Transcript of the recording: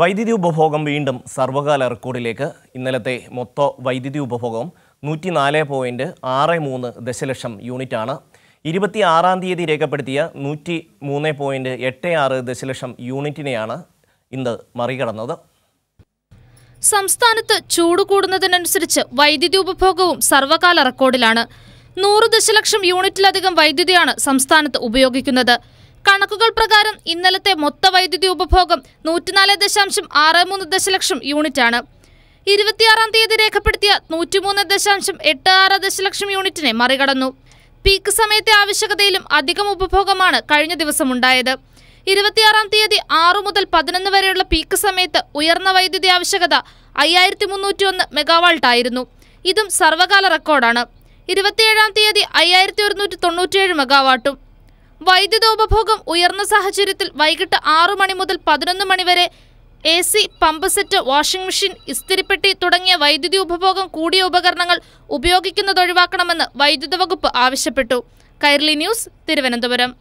വൈദ്യുതി ഉപഭോഗം വീണ്ടും സർവകാല റെക്കോർഡിലേക്ക് ഇന്നലത്തെ മൊത്ത വൈദ്യുതി ഉപഭോഗം നൂറ്റി നാല് പോയിൻറ്റ് ആറ് മൂന്ന് ദശലക്ഷം യൂണിറ്റാണ് ഇരുപത്തി ആറാം തീയതി രേഖപ്പെടുത്തിയ നൂറ്റി മൂന്ന് പോയിൻറ്റ് എട്ട് ആറ് ദശലക്ഷം യൂണിറ്റിനെയാണ് ഇന്ന് മറികടന്നത് സംസ്ഥാനത്ത് ചൂട് കൂടുന്നതിനനുസരിച്ച് വൈദ്യുതി ഉപഭോഗവും സർവകാല റെക്കോർഡിലാണ് നൂറ് ദശലക്ഷം യൂണിറ്റിലധികം വൈദ്യുതിയാണ് സംസ്ഥാനത്ത് ഉപയോഗിക്കുന്നത് കണക്കുകൾ പ്രകാരം ഇന്നലത്തെ മൊത്ത വൈദ്യുതി ഉപഭോഗം നൂറ്റിനാല് ദശാംശം ആറ് മൂന്ന് ദശലക്ഷം യൂണിറ്റാണ് ഇരുപത്തിയാറാം തീയതി രേഖപ്പെടുത്തിയ നൂറ്റിമൂന്ന് ദശാംശം എട്ട് ആറ് ദശലക്ഷം യൂണിറ്റിനെ മറികടന്നു പീക്ക് സമയത്തെ ആവശ്യകതയിലും അധികം ഉപഭോഗമാണ് കഴിഞ്ഞ ദിവസം ഉണ്ടായത് ഇരുപത്തിയാറാം തീയതി ആറു മുതൽ പതിനൊന്ന് വരെയുള്ള പീക്ക് സമയത്ത് ഉയർന്ന വൈദ്യുതി ആവശ്യകത അയ്യായിരത്തി മുന്നൂറ്റി ഒന്ന് മെഗാവാൾട്ട് ആയിരുന്നു ഇതും സർവകാല റെക്കോർഡാണ് ഇരുപത്തിയേഴാം തീയതി അയ്യായിരത്തി ഒരുന്നൂറ്റി തൊണ്ണൂറ്റിയേഴ് മെഗാവാട്ടും വൈദ്യുതോപഭോഗം ഉയർന്ന സാഹചര്യത്തിൽ വൈകിട്ട് ആറു മണി മുതൽ പതിനൊന്ന് മണിവരെ A C pump set washing machine ഇസ്തിരിപ്പെട്ടി തുടങ്ങിയ വൈദ്യുതി ഉപഭോഗം കൂടിയ ഉപകരണങ്ങൾ ഉപയോഗിക്കുന്നത് ഒഴിവാക്കണമെന്ന് വൈദ്യുത വകുപ്പ് ആവശ്യപ്പെട്ടു കൈർലി ന്യൂസ് തിരുവനന്തപുരം